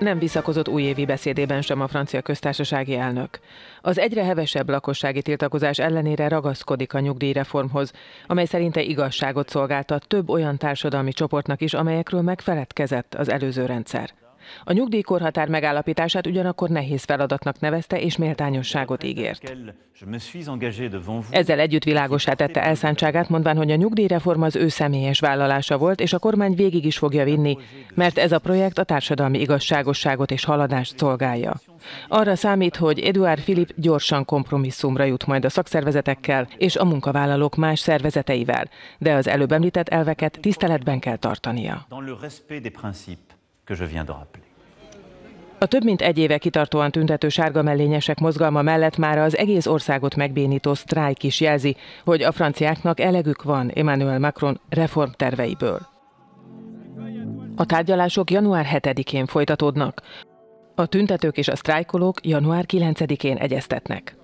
Nem visszakozott újévi beszédében sem a francia köztársasági elnök. Az egyre hevesebb lakossági tiltakozás ellenére ragaszkodik a nyugdíjreformhoz, amely szerinte igazságot szolgáltat több olyan társadalmi csoportnak is, amelyekről megfeledkezett az előző rendszer. A nyugdíjkorhatár megállapítását ugyanakkor nehéz feladatnak nevezte és méltányosságot ígért. Ezzel együtt világosá tette elszántságát, mondván, hogy a nyugdíjreform az ő személyes vállalása volt, és a kormány végig is fogja vinni, mert ez a projekt a társadalmi igazságosságot és haladást szolgálja. Arra számít, hogy Eduard Filip gyorsan kompromisszumra jut majd a szakszervezetekkel és a munkavállalók más szervezeteivel, de az előbb említett elveket tiszteletben kell tartania que je viens de rappeler. A több mint egy éve kitartóan tüntető sárga mellényesek mozgalma mellett már az egész országot megbénító sztrájk is jelzi, hogy a franciáknak elegük van Emmanuel Macron reformterveiből. A tárgyalások január 7-én folytatódnak. A tüntetők és a sztrájkolók január 9-én egyeztetnek.